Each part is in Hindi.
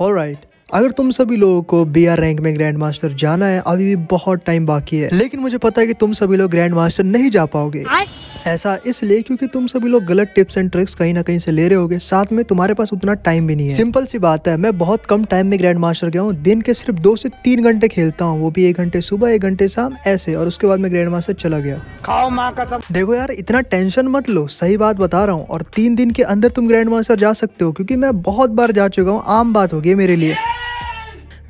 ऑल राइट अगर तुम सभी लोगों को बी आर रैंक में ग्रैंड मास्टर जाना है अभी भी बहुत टाइम बाकी है लेकिन मुझे पता है कि तुम सभी लोग ग्रैंड मास्टर नहीं जा पाओगे I... ऐसा इसलिए क्योंकि तुम सभी लोग गलत टिप्स एंड ट्रिक्स कहीं ना कहीं से ले रहे होगे साथ में तुम्हारे पास उतना टाइम भी नहीं है सिंपल सी बात है मैं बहुत कम टाइम में ग्रैंड मास्टर गया हूँ दिन के सिर्फ दो से तीन घंटे खेलता हूँ वो भी एक घंटे सुबह एक घंटे शाम ऐसे और उसके बाद में ग्रैंड मास्टर चला गया खाओ माँ का सब देखो यार इतना टेंशन मत लो सही बात बता रहा हूँ और तीन दिन के अंदर तुम ग्रैंड मास्टर जा सकते हो क्योंकि मैं बहुत बार जा चुका हूँ आम बात होगी मेरे लिए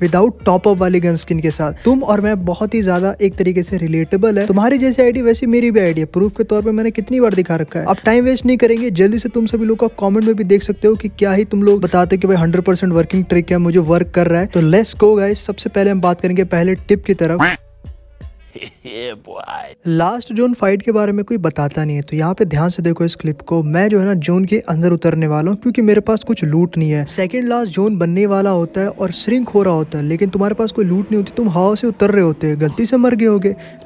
विदाउट टॉप अप वाली गन स्किन के साथ तुम और मैं बहुत ही ज्यादा एक तरीके से रिलेटेबल है तुम्हारी जैसी आईडी वैसी मेरी भी आईडी है प्रूफ के तौर पर मैंने कितनी बार दिखा रखा है अब टाइम वेस्ट नहीं करेंगे जल्दी से तुम सभी लोग का कॉमेंट में भी देख सकते हो कि क्या ही तुम लोग बताते कि भाई हंड्रेड वर्किंग ट्रिक है मुझे वर्क कर रहा है तो लेस को गए सबसे पहले हम बात करेंगे पहले टिप की तरफ लास्ट जोन फाइट के बारे में कोई बताता नहीं है तो यहाँ पे ध्यान से देखो इस क्लिप को मैं जो है ना जोन के अंदर उतरने वाला हूँ क्योंकि मेरे पास कुछ लूट नहीं है सेकंड लास्ट जोन बनने वाला होता है और श्रिंक हो रहा होता है लेकिन तुम्हारे पास कोई लूट नहीं होती तुम हवा से उतर रहे होते गलती से मर गए हो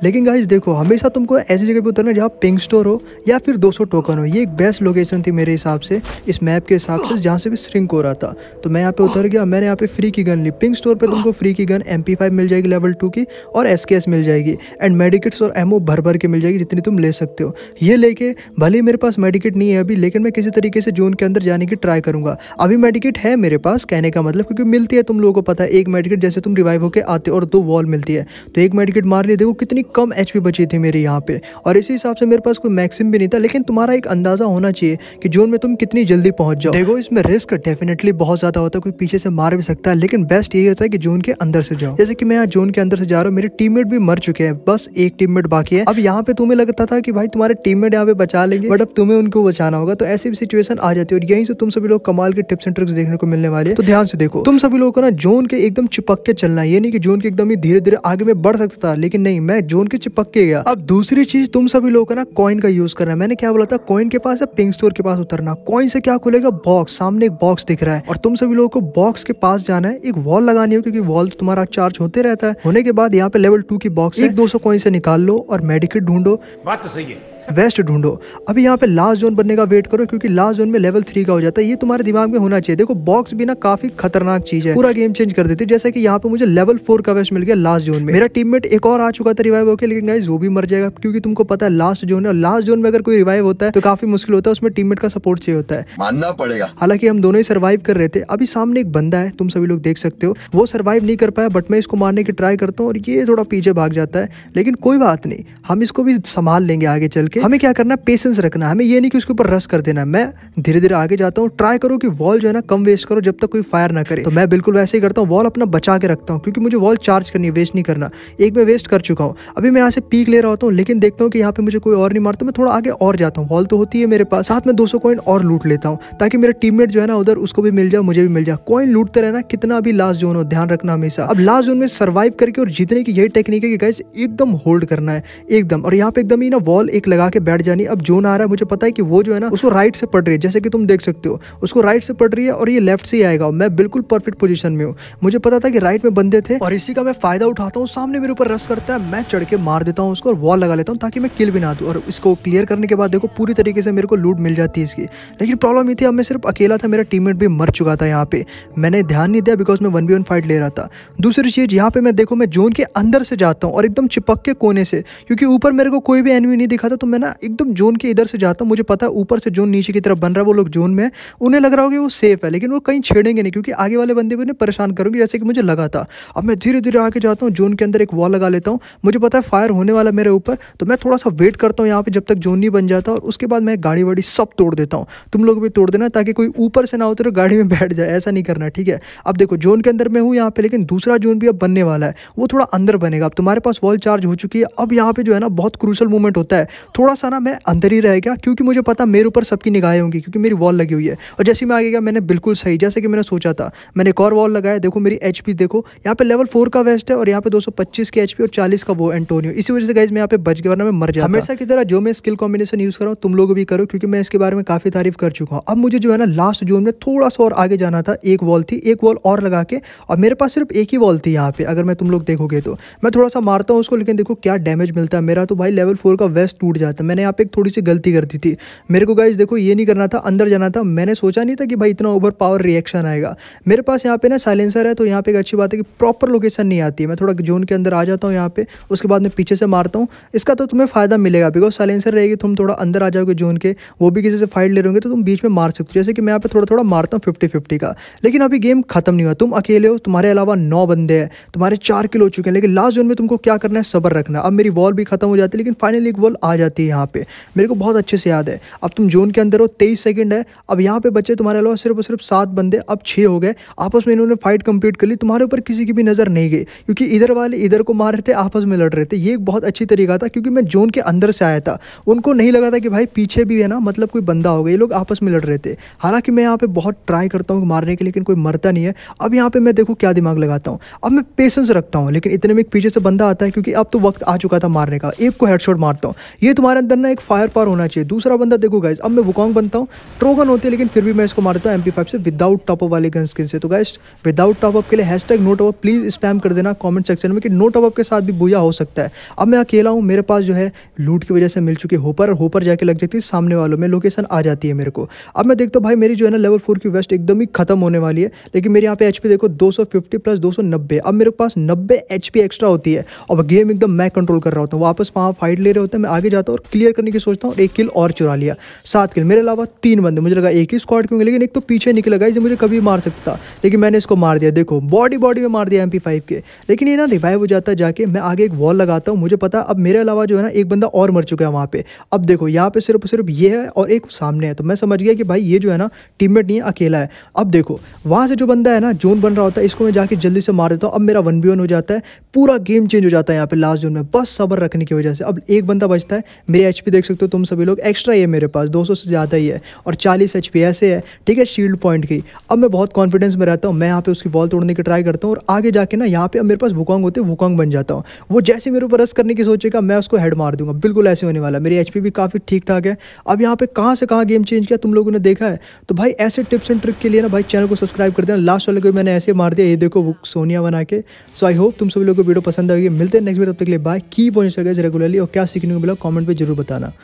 लेकिन गाइज देखो हमेशा तुमको ऐसी जगह पे उतरना जहाँ पिंक स्टोर हो या फिर दो टोकन हो ये एक बेस्ट लोकेशन थी मेरे हिसाब से इस मैप के हिसाब से जहाँ से भी श्रिंक हो रहा था तो मैं यहाँ पे उतर गया मैंने यहाँ पे फ्री की गन ली पिंक स्टोर पर तुमको फ्री की गन एम मिल जाएगी लेवल टू की और एस मिल जाएगी जाएगी एंड मेडिकेट्स और एमओ भर भर के मिल जाएगी जितनी तुम ले सकते हो ये लेके भले मेरे पास मेडिकेट नहीं है अभी लेकिन मैं किसी तरीके से जून के अंदर जाने की ट्राई करूंगा अभी मेडिकेट है मेरे पास कहने का मतलब क्योंकि मिलती है तुम लोगों को पता है एक मेडिकेट जैसे तुम रिवाइव होकर आते और दो वॉल मिलती है तो एक मेडिकेट मार लिए देखो कितनी कम एच बची थी मेरे यहाँ पे और इसी हिसाब से मेरे पास कोई मैक्सिम भी नहीं था लेकिन तुम्हारा एक अंदाज़ा होना चाहिए कि जून में तुम कितनी जल्दी पहुंच जाओ देखो इसमें रिस्क डेफिनेटली बहुत ज़्यादा होता है कोई पीछे से मार भी सकता है लेकिन बेस्ट यही होता है कि जून के अंदर से जाओ जैसे कि मैं यहाँ के अंदर से जा रहा हूँ मेरे टीममेट भी मर चुके हैं हैं बस एक टीममेट बाकी है अब यहाँ पे तुम्हें लगता था कि भाई तुम्हारे टीममेट यहाँ पे बचा लेंगे बट अब तुम्हें उनको बचाना होगा तो ऐसी भी सिचुएशन आ जाती है और यहीं से तुम सभी लोग कमाल के टिप्स एंड ट्रिक्स देखने को मिलने वाले तो ध्यान से देखो तुम सभी लोगों को ना जोन के एकदम चिपक के चलना है ये नहीं की जोन के एकदम ही धीरे धीरे आगे में बढ़ सकता था लेकिन नहीं मैं जोन के चिपक के गया अब दूसरी चीज तुम सभी लोगों को ना कॉइन का यूज करना है मैंने क्या बोला था कॉइन के पास पिंक स्टोर के पास उतरना कॉइन से क्या खुलेगा बॉक्स सामने एक बॉक्स दिख रहा है और तुम सभी लोगों को बॉक्स के पास जाना है एक वॉल लगानी हो क्योंकि वॉल तो तुम्हारा चार्ज होते रहता है होने के बाद यहाँ पे लेवल टू की बॉक्स एक दो सौ कॉइन से निकाल लो और मेडिकेट ढूंढो बात तो सही है वेस्ट ढूंढो अभी यहाँ पे लास्ट जोन बनने का वेट करो क्योंकि लास्ट जोन में लेवल थ्री का हो जाता है ये तुम्हारे दिमाग में होना चाहिए देखो बॉक्स भी ना काफी खतरनाक चीज है पूरा गेम चेंज कर देती है जैसे कि यहाँ पे मुझे लेवल फोर का वेस्ट मिल गया लास्ट जोन में मेरा टीममेट एक और आ चुका था रिवाइव होकर लेकिन गाइज वो भी मर जाएगा क्योंकि तुमको पता है लास्ट जोन है और लास्ट जोन में अगर कोई रिवाइव होता है तो काफी मुश्किल होता है उसमें टीममेट का सपोर्ट चाहिए होता है मानना पड़ेगा हालांकि हम दोनों ही सर्वाइव कर रहे थे अभी सामने एक बंदा है तुम सभी लोग देख सकते हो वो सर्वाइव नहीं कर पाया बट मैं इसको मारने की ट्राई करता हूँ और ये थोड़ा पीछे भाग जाता है लेकिन कोई बात नहीं हम इसको भी संभाल लेंगे आगे चल के करके हमें क्या करना है पेशेंस रखना हमें ये नहीं कि उसके ऊपर रस कर देना मैं धीरे धीरे आगे जाता हूँ ट्राई करो कि वॉल जो है ना कम वेस्ट करो जब तक कोई फायर ना करे तो मैं बिल्कुल वैसे ही करता हूँ वॉल अपना बचा के रखता हूँ क्योंकि मुझे वॉल चार्ज करनी है वेस्ट नहीं करना एक मैं वेस्ट कर चुका हूँ अभी मैं यहाँ से पीक ले रहा होता हूँ लेकिन देखता हूँ कि यहाँ पे मुझे कोई और नहीं मारता मैं थोड़ा आगे और जाता हूँ वॉल तो होती है मेरे पास साथ में सौ कॉइन और लूट लेता हूँ ताकि मेरा टीममेट जो है ना उधर उसको भी मिल जाए मुझे भी मिल जाए कॉइन लूटते रहना कितना भी लास्ट जोन हो ध्यान रखना हमेशा अब लास्ट जोन में सर्वाइव करके और जीतने की यही टेक्निक है कि गैस एकदम होल्ड करना है एकदम और यहाँ पे एकदम ही ना वॉल एक लगा लगा के बैठ जानी अब जोन आ रहा है मुझे पता है कि वो जो है ना उसको राइट से पड़ रही है जैसे कि तुम देख सकते हो उसको राइट से पड़ रही है और ये लेफ्ट से ही आएगा मैं बिल्कुल परफेक्ट पोजिशन में हूँ मुझे पता था कि राइट में बंदे थे और इसी का मैं फायदा उठाता हूँ सामने मेरे ऊपर रस करता है मैं चढ़ के मार देता हूँ उसको और वॉल लगा लेता हूँ ताकि मैं किल भी ना दूँ और इसको क्लियर करने के बाद देखो पूरी तरीके से मेरे को लूट मिल जाती है इसकी लेकिन प्रॉब्लम ये थी अब मैं सिर्फ अकेला था मेरा टीम भी मर चुका था यहाँ पे मैंने ध्यान नहीं दिया बिकॉज मैं वन बी वन फाइट ले रहा था दूसरी चीज़ यहाँ पे मैं देखो मैं जोन के अंदर से जाता हूँ और एकदम चिपक के कोने से क्योंकि ऊपर मेरे को कोई भी एनवी नहीं दिखा था तो मैं ना एकदम जोन के इधर से जाता हूँ मुझे पता है ऊपर से जोन नीचे की तरफ बन रहा है वो लोग जोन में है उन्हें लग रहा होगा वो सेफ है लेकिन वो कहीं छेड़ेंगे नहीं क्योंकि आगे वाले बंदे भी उन्हें परेशान करूँगी जैसे कि मुझे लगा था अब मैं धीरे धीरे आगे जाता हूँ जोन के अंदर एक वॉल लगा लेता हूँ मुझे पता है फायर होने वाला मेरे ऊपर तो मैं थोड़ा सा वेट करता हूँ यहाँ पर जब तक जोन नहीं बन जाता और उसके बाद मैं गाड़ी वाड़ी सब तोड़ देता हूँ तुम लोग भी तोड़ देना ताकि कोई ऊपर से ना उतरे गाड़ी में बैठ जाए ऐसा नहीं करना ठीक है अब देखो जोन के अंदर मैं हूँ यहाँ पे लेकिन दूसरा जोन भी अब बनने वाला है वो थोड़ा अंदर बनेगा अब तुम्हारे पास वॉल चार्ज हो चुकी है अब यहाँ पे जो है ना बहुत क्रूशल मूवमेंट होता है थोड़ा थोड़ा सा ना मैं अंदर ही रह गया क्योंकि मुझे पता मेरे ऊपर सबकी निगाहें होंगी क्योंकि मेरी वॉल लगी हुई है और जैसे मैं आगे गया मैंने बिल्कुल सही जैसे कि मैंने सोचा था मैंने एक और वॉल लगाया देखो मेरी एच देखो यहाँ पे लेवल फोर का वेस्ट है और यहाँ पे दो की एच और चालीस का वो एंटोनियो इसी वजह से गाइज मैं यहाँ पे बच गया वरना मैं मर जाता हमेशा की तरह जो मैं स्किल कॉम्बिनेशन यूज़ कर रहा हूँ तुम लोग भी करो क्योंकि मैं इसके बारे में काफ़ी तारीफ कर चुका हूँ अब मुझे जो है ना लास्ट जोन में थोड़ा सा और आगे जाना था एक वॉल थी एक वॉल और लगा के और मेरे पास सिर्फ एक ही वॉल थी यहाँ पे अगर मैं तुम लोग देखोगे तो मैं थोड़ा सा मारता हूँ उसको लेकिन देखो क्या डैमेज मिलता है मेरा तो भाई लेवल फोर का वेस्ट टूट जाता था मैंने यहाँ पे एक थोड़ी सी गलती कर दी थी मेरे को गाइज देखो ये नहीं करना था अंदर जाना था मैंने सोचा नहीं था कि भाई इतना ओवर पावर रिएक्शन आएगा मेरे पास यहाँ पे ना साइलेंसर है तो यहाँ पे एक अच्छी बात है कि प्रॉपर लोकेशन नहीं आती है मैं थोड़ा जोन के अंदर आ जाता हूँ यहाँ पे उसके बाद मैं पीछे से मारता हूँ इसका तो तुम्हें फ़ायदा मिलेगा बिकॉज साइलेंसर रहेगी तुम थोड़ा अंदर आ जाओगे जोन के वो भी किसी से फाइट ले रहे तो तुम बीच में मार सकते हो जैसे कि मैं यहाँ पर थोड़ा थोड़ा मारता हूँ फिफ्टी फिफ्टी का लेकिन अभी गेम खत्म नहीं हुआ तुम अकेले हो तुम्हारे अलावा नौ बंदे हैं तुम्हारे चार किलो हो चुके हैं लेकिन लास्ट जोन में तुमको क्या करना है सबर रखना अब मेरी वॉल भी खत्म हो जाती है लेकिन फाइनली एक वॉल आ जाती है यहाँ पे मेरे को बहुत अच्छे से याद है अब तुम जोन के अंदर हो तेईस सेकंड है अब यहाँ पे बचे तुम्हारे अलावा सिर्फ और सिर्फ सात बंदे अब छः हो गए आपस में इन्होंने फाइट कंप्लीट कर ली तुम्हारे ऊपर किसी की भी नज़र नहीं गई क्योंकि इधर वाले इधर को मार रहे थे आपस में लड़ रहे थे ये एक बहुत अच्छी तरीका था क्योंकि मैं जोन के अंदर से आया था उनको नहीं लगा था कि भाई पीछे भी है ना मतलब कोई बंदा होगा ये लोग आपस में लड़ रहे थे हालांकि मैं यहाँ पर बहुत ट्राई करता हूँ मारने के लेकिन कोई मरता नहीं है अब यहाँ पर मैं देखो क्या दिमाग लगाता हूँ अब मैं पेशेंस रखता हूँ लेकिन इतने में पीछे से बंदा आता है क्योंकि अब तो वक्त आ चुका था मारने का एक को हेडशॉट मारता हूँ ये तुम्हारे अंदर ना एक फायर पार होना चाहिए दूसरा बंदा देखो गाइज अब मैं वुकॉन्ग बनता हूँ ट्रोगन होते हैं लेकिन फिर भी मैं इसको मारता हूँ एम पी फाइव से विदाउट टॉपअप वाले गन स्किन से तो गाइज विदाउट टॉपअप के लिए hashtag no top up please spam कर देना कॉमेंट सेक्शन में कि नो टॉपअप के साथ भी बुया हो सकता है अब मैं अकेला हूँ मेरे पास जो है लूट की वजह से मिल चुकी होपर और होपर जाके लग जाती है सामने वालों में लोकेशन आ जाती है मेरे को अब मैं देखता हूँ भाई मेरी जो है ना लेवल फोर की वेस्ट एकदम ही खत्म होने वाली है लेकिन मेरे यहाँ पे एच देखो फिफ्टी प्लस नब्बे अब मेरे पास नब्बे एच एक्स्ट्रा होती है और गेम एकदम मैं कंट्रोल कर रहा होता हूँ वापस वहाँ फाइट ले रहे होते हैं मैं आगे जाता हूँ और क्लियर करने की सोचता हूँ एक किल और चुरा लिया सात किल मेरे अलावा तीन बंदे मुझे लगा एक ही स्क्वाड क्योंकि लेकिन एक तो पीछे निकल गया इसे मुझे कभी मार सकता था लेकिन मैंने इसको मार दिया देखो बॉडी बॉडी में मार दिया एम के लेकिन ये ना रिवाइव हो जाता जाके मैं आगे एक वॉल लगाता हूँ मुझे पता अब मेरे अलावा जो है ना एक बंदा और मर चुका है वहाँ पर अब देखो यहाँ पर सिर्फ सिर्फ ये है और एक सामने है तो मैं समझ गया कि भाई ये जो है ना टीम नहीं है अकेला है अब देखो वहाँ से जो बंदा है ना जोन बन रहा होता है इसको मैं जाके जल्दी से मार देता हूँ अब मेरा वन बी वन हो जाता है पूरा गेम चेंज हो जाता है यहाँ पे लास्ट जोन में बस सबर रखने की वजह से अब एक बंदा बचता है मेरे एच देख सकते हो तुम सभी लोग एक्स्ट्रा ही है मेरे पास 200 से ज़्यादा ही है और 40 एच ऐसे है ठीक है शील्ड पॉइंट की अब मैं बहुत कॉन्फिडेंस में रहता हूँ मैं यहाँ पे उसकी वॉल तोड़ने की ट्राई करता हूँ और आगे जाके ना यहाँ पे अब मेरे पास वुकोंग होते हैं वुकॉन्ग बन जाता हूँ वो जैसे मेरे ऊपर रस करने की सोचेगा मैं उसको हेड मार दूंगा बिल्कुल ऐसे होने वाला मेरी एच भी काफ़ी ठीक ठाक है अब यहाँ पे कहाँ से कहाँ गेम चेंज किया तुम लोगों ने देखा है तो भाई ऐसे टिप्स एंड ट्रिक के लिए ना भाई चैनल को सब्सक्राइब कर देना लास्ट वाले को मैंने ऐसे मार दिया ये देखो सोनिया बना के सो आई होप तुम सभी लोग को वीडियो पसंद आएगी मिलते हैं नेक्स्ट वीडियो तब तक के लिए बाय की वो रेगुलरली और क्या सीखने को मिला कॉमेंट पर ज़रूर बताना